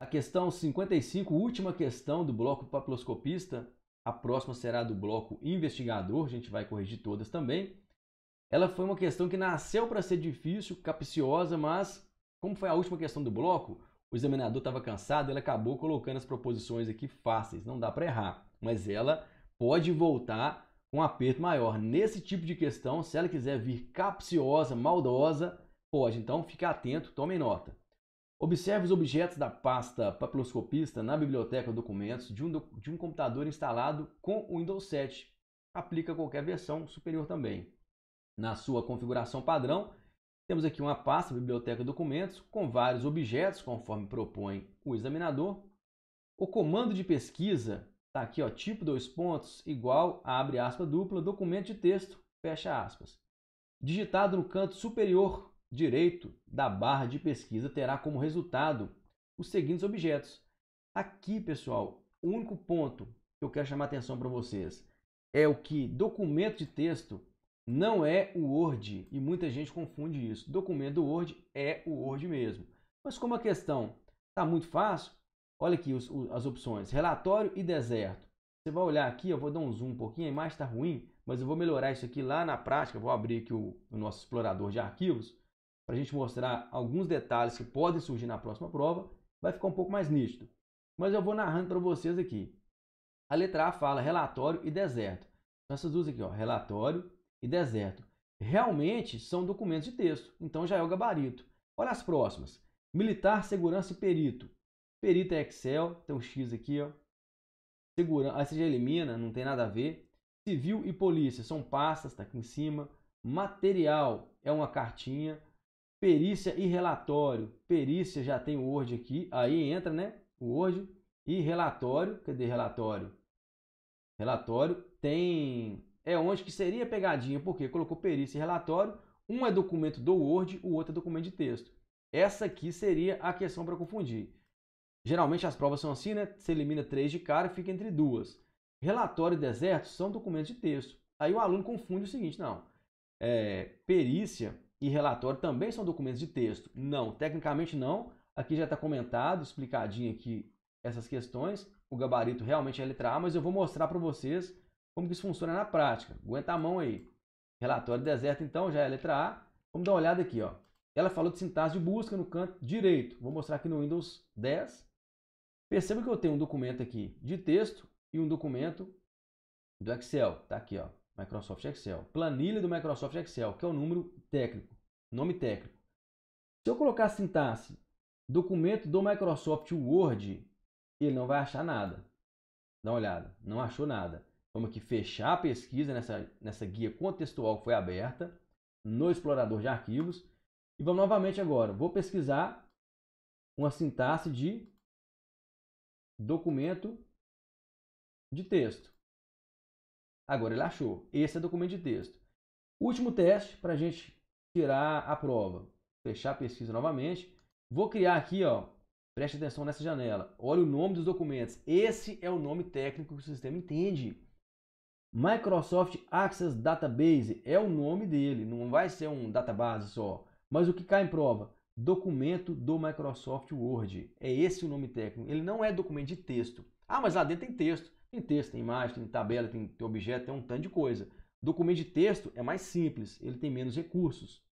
A questão 55, última questão do bloco papiloscopista, a próxima será do bloco investigador, a gente vai corrigir todas também. Ela foi uma questão que nasceu para ser difícil, capciosa, mas como foi a última questão do bloco, o examinador estava cansado, ele acabou colocando as proposições aqui fáceis, não dá para errar, mas ela pode voltar com um aperto maior. Nesse tipo de questão, se ela quiser vir capciosa, maldosa, pode. Então, fique atento, tome nota. Observe os objetos da pasta papiloscopista na biblioteca documentos de um, do, de um computador instalado com o Windows 7. Aplica qualquer versão superior também. Na sua configuração padrão, temos aqui uma pasta biblioteca documentos com vários objetos, conforme propõe o examinador. O comando de pesquisa está aqui, ó, tipo dois pontos, igual, abre aspa dupla, documento de texto, fecha aspas. Digitado no canto superior direito da barra de pesquisa terá como resultado os seguintes objetos. Aqui, pessoal, o único ponto que eu quero chamar a atenção para vocês é o que documento de texto não é o Word, e muita gente confunde isso. Documento do Word é o Word mesmo. Mas como a questão está muito fácil, olha aqui os, as opções, relatório e deserto. Você vai olhar aqui, eu vou dar um zoom um pouquinho, a imagem está ruim, mas eu vou melhorar isso aqui lá na prática, vou abrir aqui o, o nosso explorador de arquivos para a gente mostrar alguns detalhes que podem surgir na próxima prova, vai ficar um pouco mais nítido. Mas eu vou narrando para vocês aqui. A letra A fala relatório e deserto. Então, essas duas aqui, ó, relatório e deserto. Realmente são documentos de texto, então já é o gabarito. Olha as próximas. Militar, segurança e perito. Perito é Excel, tem um X aqui, ó. Segurança, aí você já elimina, não tem nada a ver. Civil e polícia são pastas, está aqui em cima. Material é uma cartinha. Perícia e relatório. Perícia já tem o Word aqui. Aí entra, né? O Word. E relatório. Cadê relatório? Relatório tem. É onde que seria pegadinha, porque colocou perícia e relatório. Um é documento do Word, o outro é documento de texto. Essa aqui seria a questão para confundir. Geralmente as provas são assim, né? Você elimina três de cara e fica entre duas. Relatório e deserto são documentos de texto. Aí o aluno confunde o seguinte: não, é, perícia e relatório também são documentos de texto? Não, tecnicamente não. Aqui já está comentado, explicadinho aqui essas questões. O gabarito realmente é letra A, mas eu vou mostrar para vocês como que isso funciona na prática. Aguenta a mão aí. Relatório deserto, então, já é letra A. Vamos dar uma olhada aqui. Ó. Ela falou de sintaxe de busca no canto direito. Vou mostrar aqui no Windows 10. Perceba que eu tenho um documento aqui de texto e um documento do Excel. Está aqui, ó. Microsoft Excel. Planilha do Microsoft Excel, que é o número técnico, nome técnico. Se eu colocar a sintaxe documento do Microsoft Word, ele não vai achar nada. Dá uma olhada, não achou nada. Vamos aqui fechar a pesquisa nessa, nessa guia contextual que foi aberta no explorador de arquivos. E vamos novamente agora. Vou pesquisar uma sintaxe de documento de texto. Agora ele achou. Esse é documento de texto. Último teste para a gente tirar a prova. Fechar a pesquisa novamente. Vou criar aqui, ó. Preste atenção nessa janela. Olha o nome dos documentos. Esse é o nome técnico que o sistema entende. Microsoft Access Database é o nome dele. Não vai ser um database só. Mas o que cai em prova? Documento do Microsoft Word. É esse o nome técnico. Ele não é documento de texto. Ah, mas lá dentro tem texto. Tem texto, tem imagem, tem tabela, tem, tem objeto, tem um tanto de coisa. Documento de texto é mais simples, ele tem menos recursos.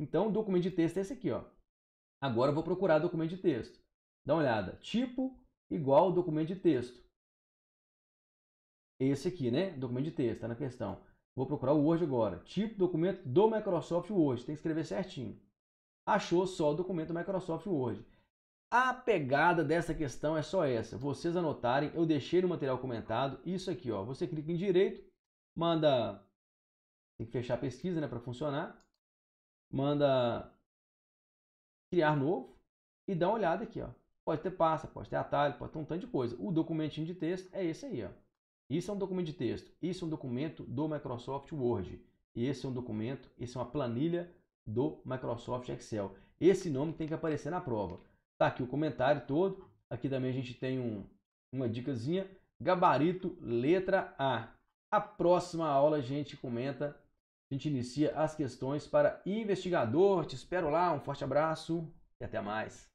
Então, documento de texto é esse aqui, ó. Agora eu vou procurar documento de texto. Dá uma olhada. Tipo igual documento de texto. Esse aqui, né? Documento de texto, tá na questão. Vou procurar o Word agora. Tipo documento do Microsoft Word. Tem que escrever certinho. Achou só o documento do Microsoft Word. A pegada dessa questão é só essa. Vocês anotarem, eu deixei no material comentado isso aqui, ó. Você clica em direito, manda tem que fechar a pesquisa, né, para funcionar. Manda criar novo e dá uma olhada aqui, ó. Pode ter pasta, pode ter atalho, pode ter um tanto de coisa. O documentinho de texto é esse aí, ó. Isso é um documento de texto, isso é um documento do Microsoft Word. E esse é um documento, isso é uma planilha do Microsoft Excel. Esse nome tem que aparecer na prova. Tá aqui o comentário todo. Aqui também a gente tem um, uma dicasinha. Gabarito, letra A. A próxima aula a gente comenta, a gente inicia as questões para investigador. Te espero lá, um forte abraço e até mais.